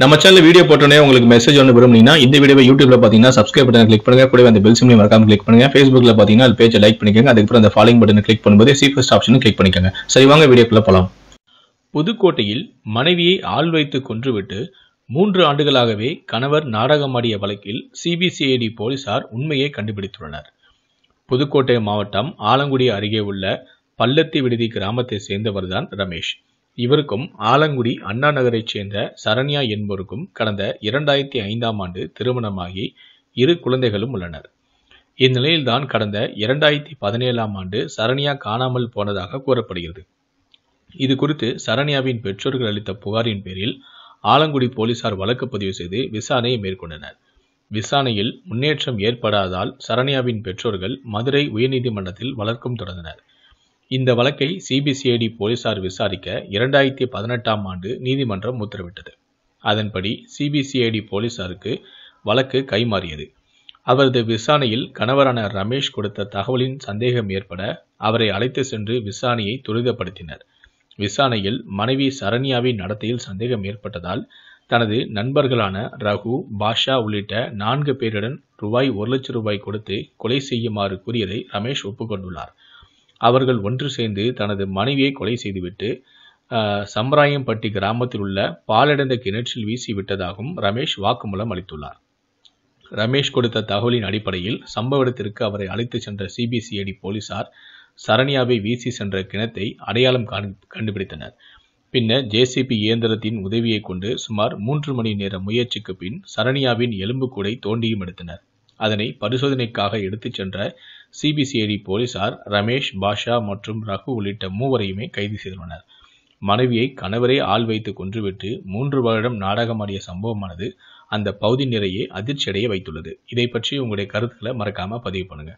நம்ம channel video போட்டோன்னே உங்களுக்கு மெசேஜ் ஒன்று விரும்புனீங்கன்னா இந்த வீடியோ யூடியூப்ல பார்த்தீங்கன்னா சப்ஸ்கிரைப் பட்டன் கிளிக் பண்ணுங்க கூட அந்த பெல் சிம்லையும் மறக்காம கிளிக் பண்ணுங்க ஃபேஸ்புக்ல பார்த்தீங்கன்னா அது பேஜை லைக் பண்ணிக்கோங்க அதுக்கப்புறம் அந்த ஃபாலோயிங் பட்டன் கிளிக் பண்ணும்போது சீஃபஸ்ட் ஆப்ஷன் கிளிக் பண்ணிக்கோங்க சரி வாங்க வீடியோக்குள்ள போகலாம் புதுக்கோட்டையில் மனைவியை ஆள் வைத்து கொன்றுவிட்டு மூன்று ஆண்டுகளாகவே கணவர் நாடகமாடிய வழக்கில் சிபிசிஐடி போலீசார் உண்மையை கண்டுபிடித்துள்ளனர் புதுக்கோட்டை மாவட்டம் ஆலங்குடி அருகே உள்ள பல்லத்தி விடுதி கிராமத்தை சேர்ந்தவர்தான் ரமேஷ் இவருக்கும் ஆலங்குடி அண்ணா நகரைச் சேர்ந்த சரண்யா என்பவருக்கும் கடந்த இரண்டாயிரத்தி ஐந்தாம் ஆண்டு திருமணமாகி இரு குழந்தைகளும் உள்ளனர் இந்நிலையில்தான் கடந்த இரண்டாயிரத்தி பதினேழாம் ஆண்டு சரண்யா காணாமல் போனதாக கூறப்படுகிறது இது குறித்து சரண்யாவின் பெற்றோர்கள் அளித்த புகாரின் பேரில் ஆலங்குடி போலீசார் வழக்கு பதிவு செய்து விசாரணையை மேற்கொண்டனர் விசாரணையில் முன்னேற்றம் ஏற்படாததால் சரண்யாவின் பெற்றோர்கள் மதுரை உயர்நீதிமன்றத்தில் வழக்கும் தொடர்ந்தனர் இந்த வழக்கை சிபிசிஐடி போலீசார் விசாரிக்க இரண்டாயிரத்தி பதினெட்டாம் ஆண்டு நீதிமன்றம் உத்தரவிட்டது அதன்படி சிபிசிஐடி போலீசாருக்கு வழக்கு கைமாறியது அவரது விசாரணையில் கணவரான ரமேஷ் கொடுத்த தகவலின் சந்தேகம் ஏற்பட அவரை அழைத்து சென்று விசாரணையை துரிதப்படுத்தினர் விசாரணையில் மனைவி சரண்யாவின் நடத்தையில் சந்தேகம் ஏற்பட்டதால் தனது நண்பர்களான ரகு பாஷா உள்ளிட்ட நான்கு பேருடன் ரூபாய் ஒரு லட்சம் ரூபாய் கொடுத்து கொலை செய்யுமாறு கூறியதை ரமேஷ் ஒப்புக்கொண்டுள்ளார் அவர்கள் ஒன்று சேர்ந்து தனது மனைவியை கொலை செய்துவிட்டு சம்பராயம்பட்டி கிராமத்தில் உள்ள பாலடைந்த கிணற்றில் வீசி விட்டதாகவும் ரமேஷ் வாக்குமூலம் அளித்துள்ளார் ரமேஷ் கொடுத்த தகவலின் அடிப்படையில் சம்பவ இடத்திற்கு அவரை அழைத்து சென்ற சிபிசிஐடி போலீசார் சரண்யாவை வீசி சென்ற கிணத்தை அடையாளம் கண்டுபிடித்தனர் பின்னர் ஜேசிபி இயந்திரத்தின் உதவியை கொண்டு சுமார் மூன்று மணி நேர முயற்சிக்கு பின் சரணியாவின் எலும்புக்கூடை தோண்டியும் எடுத்தனர் அதனை பரிசோதனைக்காக எடுத்துச் சென்ற சிபிசிஐடி போலீசார் ரமேஷ் பாஷா மற்றும் ரகு உள்ளிட்ட மூவரையுமே கைது செய்துள்ளனர் மனைவியை கணவரே ஆள் வைத்து கொன்றுவிட்டு மூன்று வருடம் நாடகமாடிய சம்பவமானது அந்த பகுதி நிறையே அதிர்ச்சியடைய வைத்துள்ளது இதை பற்றி உங்களுடைய கருத்துக்களை மறக்காம பதிவு பண்ணுங்க